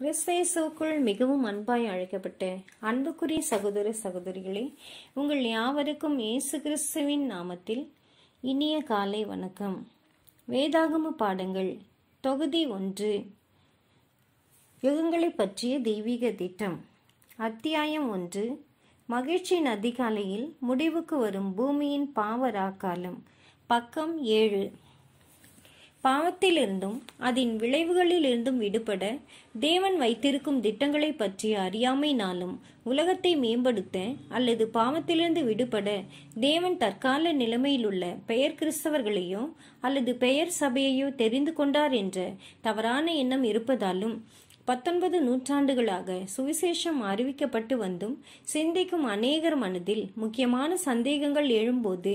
கிறிஸ்தேசுக்குள் மிகவும் அன்பாய் அழைக்கப்பட்ட அன்புக்குரிய சகோதர சகோதரிகளே உங்கள் யாவருக்கும் இயேசு கிறிஸ்துவின் நாமத்தில் இனிய காலை வணக்கம் வேதாகம பாடங்கள் தொகுதி ஒன்று யுகங்களை பற்றிய தெய்வீக திட்டம் அத்தியாயம் ஒன்று மகிழ்ச்சியின் அதிகாலையில் முடிவுக்கு வரும் பூமியின் பாவராக்காலம் பக்கம் ஏழு பாவத்திலிருந்தும் அதன் விளைவுகளிலிருந்தும் விடுபட தேவன் வைத்திருக்கும் திட்டங்களை பற்றி அறியாமைனாலும் உலகத்தை மேம்படுத்த அல்லது பாவத்திலிருந்து விடுபட தேவன் தற்கால நிலைமையிலுள்ள பெயர் கிறிஸ்தவர்களையோ அல்லது பெயர் சபையையோ தெரிந்து கொண்டார் என்ற தவறான எண்ணம் இருப்பதாலும் பத்தொன்பது நூற்றாண்டுகளாக சுவிசேஷம் அறிவிக்கப்பட்டு வந்தும் சிந்திக்கும் அநேகர் மனதில் முக்கியமான சந்தேகங்கள் எழும்போது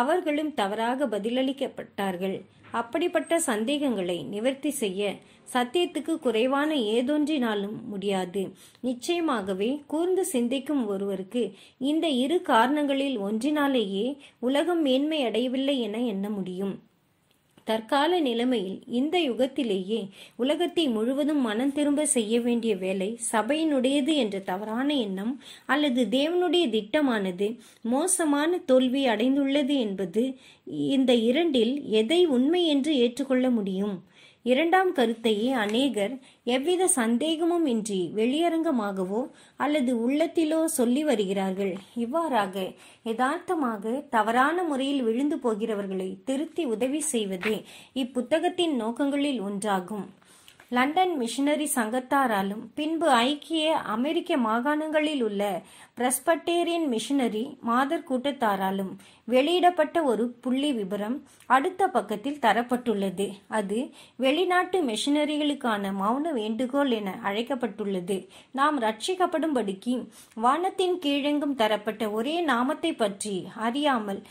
அவர்களும் தவறாக பதிலளிக்கப்பட்டார்கள் அப்படிப்பட்ட சந்தேகங்களை நிவர்த்தி செய்ய சத்தியத்துக்கு குறைவான ஏதொன்றினாலும் முடியாது நிச்சயமாகவே கூர்ந்து சிந்திக்கும் ஒருவருக்கு இந்த இரு காரணங்களில் ஒன்றினாலேயே உலகம் மேன்மை அடையவில்லை என எண்ண முடியும் தற்கால நிலைமையில் இந்த யுகத்திலேயே உலகத்தை முழுவதும் மனம் திரும்ப செய்ய வேண்டிய வேலை சபையினுடையது என்ற தவறான எண்ணம் அல்லது தேவனுடைய திட்டமானது மோசமான தோல்வி அடைந்துள்ளது என்பது இந்த இரண்டில் எதை உண்மை என்று ஏற்றுக்கொள்ள முடியும் இரண்டாம் கருத்தையே அநேகர் எவ்வித சந்தேகமும் இன்றி வெளியரங்கமாகவோ அல்லது உள்ளத்திலோ சொல்லி வருகிறார்கள் இவ்வாறாக யதார்த்தமாக தவறான முறையில் விழுந்து போகிறவர்களை திருத்தி உதவி செய்வதே இப்புத்தகத்தின் நோக்கங்களில் ஒன்றாகும் லண்டன் மிஷனரி சங்கத்தாராலும் பின்பு ஐக்கிய அமெரிக்க மாகாணங்களில் உள்ள பிரஸ்பட்டேரியன் மிஷனரி மாதர் கூட்டத்தாராலும் வெளியிடப்பட்ட ஒரு புள்ளி விபரம் அடுத்த பக்கத்தில் தரப்பட்டுள்ளது அது வெளிநாட்டு மிஷினரிகளுக்கான மௌன வேண்டுகோள் என அழைக்கப்பட்டுள்ளது நாம் ரட்சிக்கப்படும்படிக்கு வானத்தின் கீழெங்கும் தரப்பட்ட ஒரே நாமத்தை பற்றி அறியாமல்